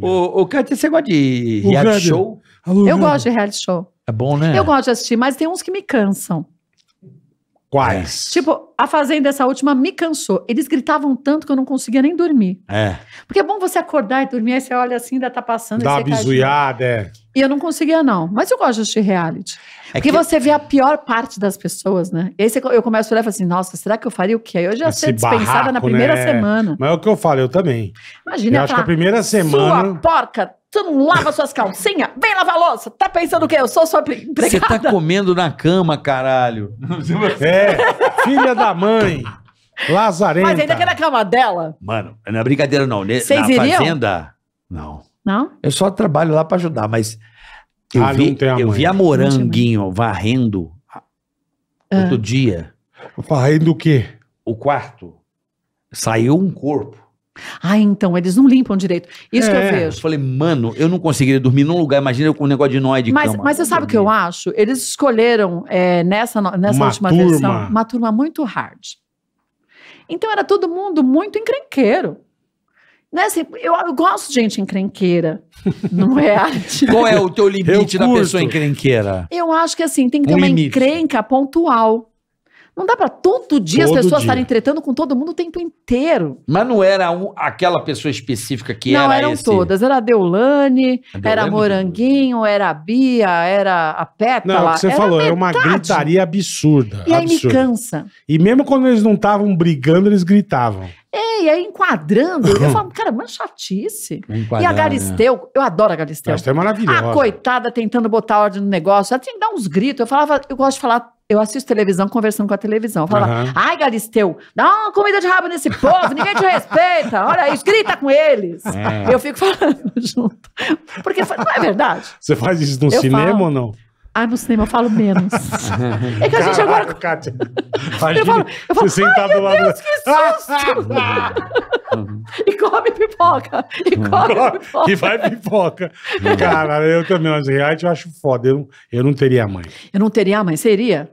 O ô, Cátia, você gosta de reality show? Alô, eu gosto de reality show. É bom, né? Eu gosto de assistir, mas tem uns que me cansam. Quais? É. Tipo, a Fazenda, essa última, me cansou. Eles gritavam tanto que eu não conseguia nem dormir. É. Porque é bom você acordar e dormir, aí você olha assim, ainda tá passando. Dá uma é. E eu não conseguia, não. Mas eu gosto de reality. É porque que... você vê a pior parte das pessoas, né? E aí você, eu começo a olhar e falo assim, nossa, será que eu faria o quê? Eu já ia ser dispensada barraco, na primeira né? semana. Mas é o que eu falo, eu também. Imagina, eu acho que a tá primeira semana... Sua porca, você não lava suas calcinhas? Vem lavar a louça. Tá pensando o quê? Eu sou sua empregada. Você tá comendo na cama, caralho. É, filha da mãe. Lazarena. Mas ainda que na cama dela. Mano, não é brincadeira não. Vocês na iriam? fazenda, não. Não? Eu só trabalho lá pra ajudar, mas... Eu, ah, vi, a eu vi a Moranguinho varrendo ah. outro dia. Varrendo o quê? O quarto. Saiu um corpo. Ah, então, eles não limpam direito. Isso é, que eu é. vejo. Eu falei, mano, eu não conseguiria dormir num lugar, imagina eu com um negócio de nóia de mas, cama. Mas você sabe o que eu acho? Eles escolheram, é, nessa, nessa última turma. versão, uma turma muito hard. Então era todo mundo muito encrenqueiro. Né, assim, eu, eu, gosto de gente encrenqueira não é? Qual é o teu limite da pessoa encrenqueira? Eu acho que assim, tem que ter um uma limite. encrenca pontual. Não dá para todo dia todo as pessoas estarem tretando com todo mundo o tempo inteiro. Mas não era um, aquela pessoa específica que não, era Não, eram esse... todas. Era a Deolane, a Deolane era a Moranguinho, era a Bia, era a Pétala. Não, é o que você falou, era uma gritaria absurda. E absurda. aí me cansa. E mesmo quando eles não estavam brigando, eles gritavam. É, e aí enquadrando. eu falo, cara, uma chatice. E a né? Galisteu, eu adoro a Galisteu. Galisteu é maravilhosa. A coitada tentando botar ordem no negócio. Ela tinha que dar uns gritos. Eu falava, eu gosto de falar eu assisto televisão conversando com a televisão. Fala, uhum. ai, Galisteu, dá uma comida de rabo nesse povo, ninguém te respeita. Olha isso, grita com eles. É. Eu fico falando junto. Porque não é verdade. Você faz isso no eu cinema falo. ou não? Ah, no cinema eu falo menos. é que a gente Caraca, agora. Kátia. Imagina, eu falo, eu falo você ai, meu lado... Deus, que susto! e come pipoca. E uhum. come pipoca. E vai pipoca. Cara, eu também, mas reais, eu acho foda. Eu, eu não teria mãe. Eu não teria mãe? Seria?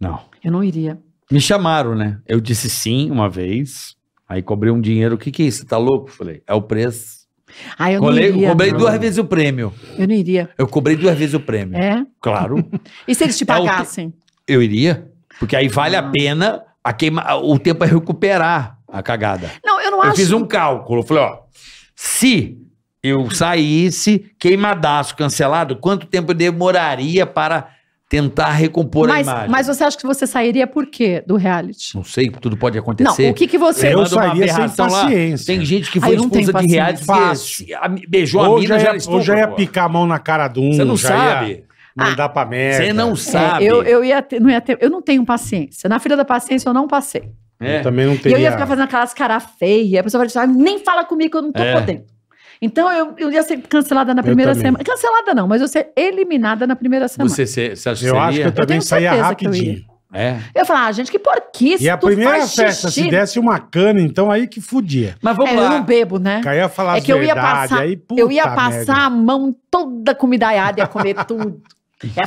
Não. Eu não iria. Me chamaram, né? Eu disse sim uma vez. Aí cobrei um dinheiro. O que, que é isso? Tá louco? Falei, é o preço. Ah, eu Colei, não iria. Eu cobrei não. duas vezes o prêmio. Eu não iria. Eu cobrei duas vezes o prêmio. É? Claro. e se eles é te pagassem? eu iria. Porque aí vale ah. a pena a queima, o tempo é recuperar a cagada. Não, eu não eu acho. Eu fiz um cálculo. Falei, ó, se eu saísse queimadaço, cancelado, quanto tempo demoraria para tentar recompor mas, a imagem. Mas você acha que você sairia por quê do reality? Não sei, tudo pode acontecer. Não, o que que você... Eu sairia sem paciência. Lá. Tem gente que foi Aí expulsa de reality Fácil. beijou ou a mina é- já, já Ou já ia pô. picar a mão na cara de um. Você não sabe. mandar ah, pra merda. Você não é, sabe. É, eu, eu, ia ter, não ia ter, eu não tenho paciência. Na fila da paciência eu não passei. É. Eu também não teria. E eu ia ficar fazendo aquelas caras feias. A pessoa vai dizer, ah, nem fala comigo, eu não tô é. podendo. Então eu, eu ia ser cancelada na primeira semana. Cancelada não, mas eu ser eliminada na primeira semana. Você, você, você acha que Eu seria? acho que eu também saía rapidinho. É. Eu falava, ah, gente, que porquice. E a primeira festa, xixi. se desse uma cana, então aí que fudia. Mas vamos é, lá. Eu não bebo, né? Que falar é que verdade, eu ia passar, aí, eu ia passar merda. a mão toda comidaiada, ia comer tudo.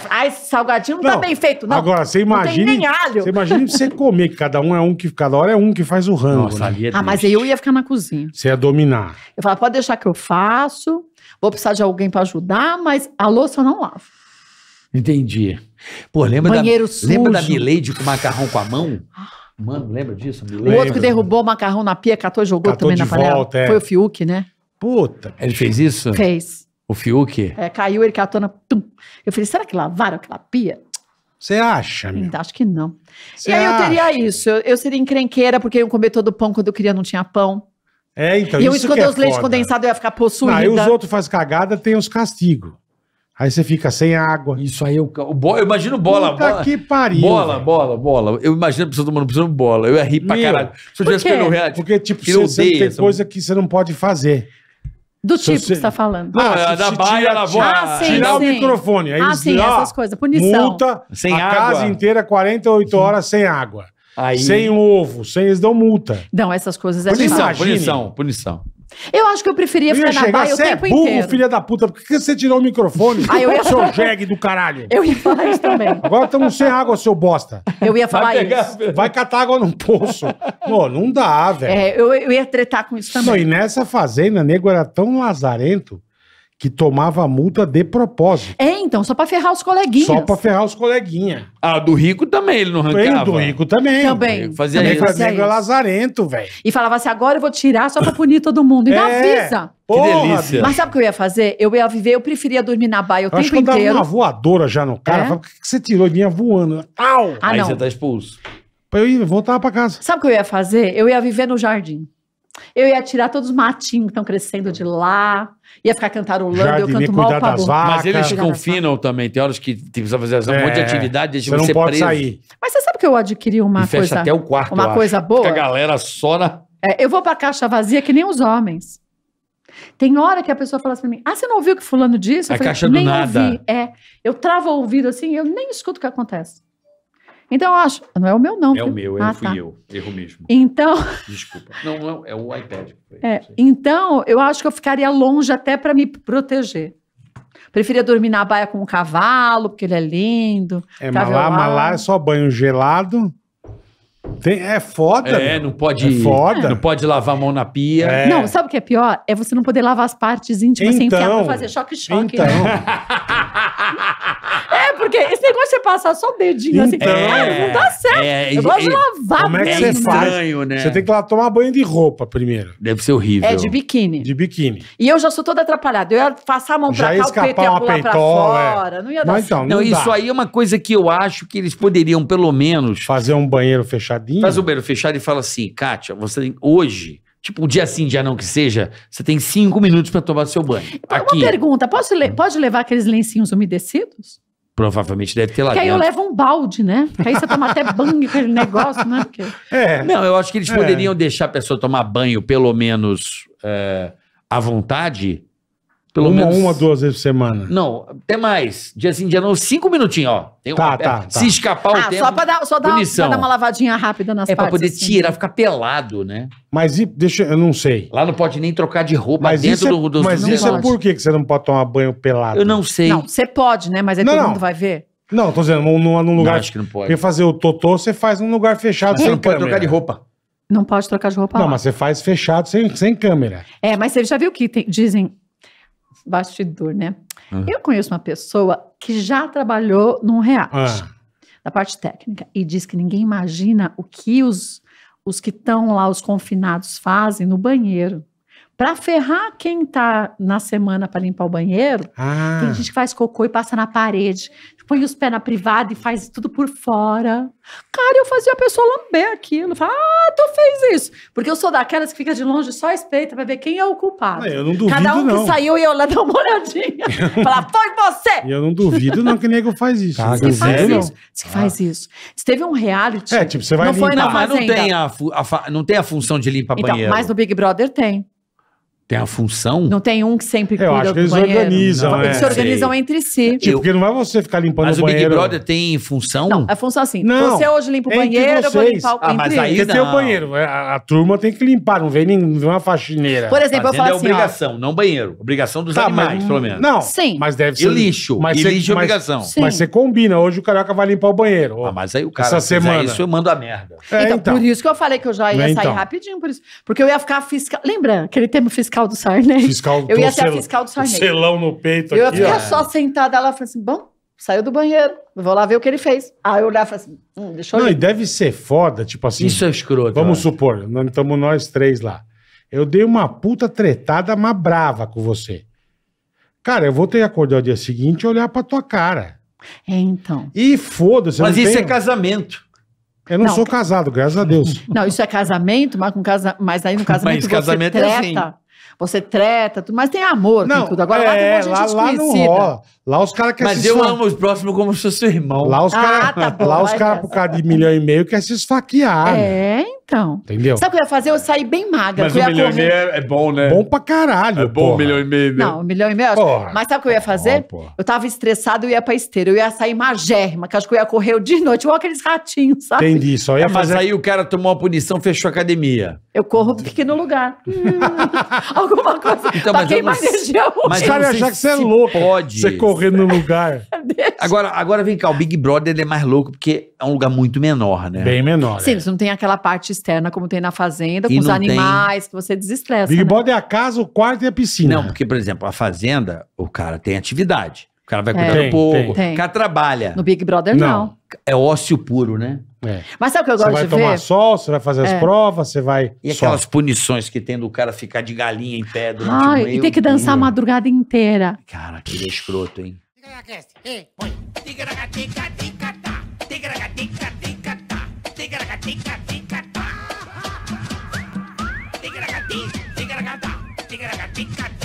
Ah, esse salgadinho não, tá não, tá bem feito, não. Agora, você imagina. alho. Você imagina você comer, que cada um é um que. Cada hora é um que faz o rango. Nossa, né? é ah, mas eu ia ficar na cozinha. Você ia dominar. Eu falava, pode deixar que eu faço, vou precisar de alguém para ajudar, mas a louça eu não lavo. Entendi. Pô, lembra Banheiro da, Lembra da Milady com macarrão com a mão? Ah. Mano, lembra disso? Milady. O lembra. outro que derrubou o macarrão na pia, catou e jogou catou também na panela. Volta, é. Foi o Fiuk, né? Puta. Ele fez isso? Fez. O Fiuk? É, caiu ele catando. Pum. Eu falei, será que lavaram aquela pia? Você acha? Meu? Acho que não. Cê e aí acha? eu teria isso. Eu, eu seria encrenqueira, porque eu ia comer todo o pão quando eu queria, não tinha pão. É, então. E eu isso esconder é os leite condensado, eu ia ficar possuída. Aí os outros fazem cagada, tem os castigos. Aí você fica sem água. Isso aí, eu, é eu imagino bola. Puta bola, que pariu. Bola, bola, bola. Eu imagino a pessoa tomando bola. Eu ia rir pra Meu, caralho. Se eu tivesse pelo reality. Porque, tipo, você, você tem coisa que você não pode fazer. Do então, tipo você... que você tá falando. Não, ah, da baia da avó. Ah, sim, tirar sim. o microfone. Aí é ah, sim, lá, essas coisas. Punição. Multa. Sem a água. casa inteira, 48 horas sem água. Aí... Sem ovo, sem eles dão multa. Não, essas coisas é punição, punição, punição. Eu acho que eu preferia eu ficar na chegar, baia o você é burro, inteiro. filha da puta. Por que você tirou o microfone? Ah, eu ia- Seu jegue do caralho. Eu ia falar isso também. Agora estamos sem água, seu bosta. Eu ia falar isso. Vai catar água num poço. Pô, não dá, velho. É, eu, eu ia tretar com isso Não, também. e nessa fazenda, nego era tão lazarento que tomava multa de propósito. É, então, só pra ferrar os coleguinhas. Só pra ferrar os coleguinhas. Ah, do rico também ele não arrancava. Ele, do rico também. Também. Fazia também isso. Fazia isso. lazarento, velho. E falava assim, agora eu vou tirar só pra punir todo mundo. E é, avisa. Porra, que delícia. Mas sabe o que eu ia fazer? Eu ia viver, eu preferia dormir na baia o eu tempo acho que eu inteiro. Eu uma voadora já no cara. É? Falava, o que, que você tirou? Ele vinha voando. Au! Ah, Aí não. você tá expulso. Eu ia voltar pra casa. Sabe o que eu ia fazer? Eu ia viver no jardim. Eu ia tirar todos os matinhos que estão crescendo de lá. Ia ficar cantarolando, eu canto mal para das vacas. Mas eles confinam também. Tem horas que tem tipo, que fazer um é, monte de atividade, deixa você, você não pode preso. sair. Mas você sabe que eu adquiri uma e fecha coisa... até o quarto, Uma coisa acho. boa. Que a galera só na... É, eu vou pra caixa vazia que nem os homens. Tem hora que a pessoa fala assim pra mim, ah, você não ouviu o que fulano disse? Eu a falei, caixa do nem nada. ouvi. É, eu travo o ouvido assim, eu nem escuto o que acontece. Então eu acho. Não é o meu, não. É o meu, eu é, ah, fui tá. eu. Erro mesmo. Então. Desculpa. Não, não, é o iPad. É, então, eu acho que eu ficaria longe até para me proteger. Preferia dormir na baia com o cavalo, porque ele é lindo. É, mas lá, mas lá é só banho gelado. Tem, é foda. É, não pode. É foda. Não pode lavar a mão na pia. É. Não, sabe o que é pior? É você não poder lavar as partes íntimas então, sem enfiar pra então, fazer choque-choque. Né? Então. Né? Porque esse negócio de você passar só o dedinho assim, então, ah, é, não dá certo. É, eu gosto de lavar Como é que você faz? né? Você tem que lá tomar banho de roupa primeiro. Deve ser horrível. É, de biquíni. De biquíni. E eu já sou toda atrapalhada. Eu ia passar a mão já pra cá, o peito ia pular peitola, pra é. fora. É. Não ia dar Mas, então, não, não isso aí é uma coisa que eu acho que eles poderiam, pelo menos... Fazer um banheiro fechadinho? Faz um banheiro fechado e fala assim, Kátia, você tem, hoje... Tipo, um dia sim, dia não que seja, você tem cinco minutos para tomar seu banho. Então, Aqui. Uma pergunta: posso le pode levar aqueles lencinhos umedecidos? Provavelmente deve ter lá. Que aí eu levo um balde, né? Que aí você toma até banho com aquele negócio, né? Porque... É. Não, eu acho que eles é. poderiam deixar a pessoa tomar banho, pelo menos é, à vontade, pelo uma, menos. Uma, duas vezes por semana. Não, até mais. Dia sim, dia não. Cinco minutinhos, ó. Tem tá, tá, é, tá. Se escapar o ah, tempo. Só pra dar, só dar, punição. Uma, dar uma lavadinha rápida nas é, partes. É pra poder assim. tirar, ficar pelado, né? Mas e, deixa, eu não sei. Lá não pode nem trocar de roupa mas dentro é, do, do. Mas isso é por que você não pode tomar banho pelado? Eu não sei. Não, você pode, né? Mas aí é não, todo não. mundo vai ver. Não, tô dizendo, num, num lugar. Não, acho que não pode. Porque fazer o totô, você faz num lugar fechado. sem câmera. não pode trocar de roupa. Não pode trocar de roupa. Não, lá. mas você faz fechado sem, sem câmera. É, mas você já viu que tem, dizem bastidor, né? Uhum. Eu conheço uma pessoa que já trabalhou num React, uhum. da parte técnica, e diz que ninguém imagina o que os, os que estão lá, os confinados, fazem no banheiro. Pra ferrar quem tá na semana para limpar o banheiro, ah. tem gente que faz cocô e passa na parede põe os pés na privada e faz tudo por fora. Cara, eu fazia a pessoa lamber aquilo. Falar, ah, tu fez isso. Porque eu sou daquelas que fica de longe só espreita pra ver quem é o culpado. É, eu não duvido, Cada um não. que saiu e eu lá dar uma olhadinha. Falar, foi você! eu não duvido não que nego é faz isso. Tá, Diz que faz não. isso. Diz que ah. faz isso. Diz teve um reality. É, tipo, você vai não limpar. Foi na mas não tem, a, a, não tem a função de limpar então, banheiro. Mas no Big Brother tem tem a função. Não tem um que sempre cuida Eu acho que eles banheiro. organizam, né? Eles é. se organizam Sei. entre si. Tipo, Eu... porque não vai você ficar limpando mas o banheiro. Mas o Big Brother tem função? Não, a é função é assim. Não. Você hoje limpa o banheiro, vocês. eu vou limpar o ah, mas aí Porque não. tem o banheiro. É, a, a, turma tem que limpar, não vem nenhuma faxineira. Por exemplo, Fazenda eu falo assim, é obrigação, não banheiro. Obrigação dos tá, animais, mas, pelo menos. Não. Sim. Mas deve ser... E lixo. Mas e lixo é obrigação. Sim. Mas você combina. Hoje o carioca vai limpar o banheiro. Ah, mas aí o cara... Essa semana. isso eu mando a merda. então, então, por isso que eu falei que eu já ia sair então. rapidinho. Por isso. Porque eu ia ficar fiscal... Lembra aquele termo fiscal? fiscal do Sarney. Fiscal, eu ia ser a fiscal do Sarney. Selão no peito eu aqui. Eu ia ficar só sentada lá, falei assim, bom, saiu do banheiro, vou lá ver o que ele fez. Aí eu olhava e falei assim, hum, deixa eu Não, ir. e deve ser foda, tipo assim. Isso é escroto. Vamos mano. Né? supor, estamos nós três lá. Eu dei uma puta tretada mas brava com você. Cara, eu vou ter que acordar o dia seguinte e olhar pra tua cara. É, então. E foda-se. Mas isso tem... é casamento. Eu não, não, sou casado, graças a Deus. Não, isso é casamento, mas, com casa... mas aí no casamento mas casamento você é treta, é assim você treta, tudo, mas tem amor não, tudo. Agora é, lá tem um gente lá, lá, no, lá os caras querem é Mas eu amo os próximos como se fosse irmão. Lá os caras, ah, tá lá os cara, por causa de milhão e meio, quer é se esfaquear. É, né? Então. Entendeu? Sabe o que eu ia fazer? Eu saí bem magra. Mas um milhão correr. e meio é, é, bom, né? Bom pra caralho. É bom porra. um milhão e meio, né? Não, um milhão e meio. Porra. Mas sabe o que eu ia fazer? eu tava estressado e ia pra esteira. Eu ia sair magérrima, que acho que eu ia correr de noite, igual aqueles ratinhos, sabe? Entendi. Só ia é, fazer. Mas aí o cara tomou uma punição, fechou a academia. Eu corro, fiquei no lugar. Hum, alguma coisa. Então, mas eu não... Mas o cara achar que você é louco. Pode. Você correr no lugar. agora, agora vem cá, o Big Brother é mais louco porque é um lugar muito menor, né? Bem menor. Sim, é. eles não tem aquela parte externa como tem na fazenda, E com os tem. animais, que você desestressa. Big né? Brother é a casa, o quarto e a piscina. Não, porque, por exemplo, a fazenda, o cara tem atividade. O cara vai cuidar É. do o cara trabalha. No Big Brother, não. Não. É ócio puro, né? É. Mas sabe o que eu gosto Você vai tomar sol, você vai fazer as provas, você vai. E Só. aquelas punições que tem do cara ficar de galinha em pé durante o Ai, meio e ter que dançar a madrugada inteira. Cara, que é escroto, hein? Tica-taca-tica, tica-tá. Tica-taca-tica, tica-tá. Tica-taca-tica, tica tigre, gatica,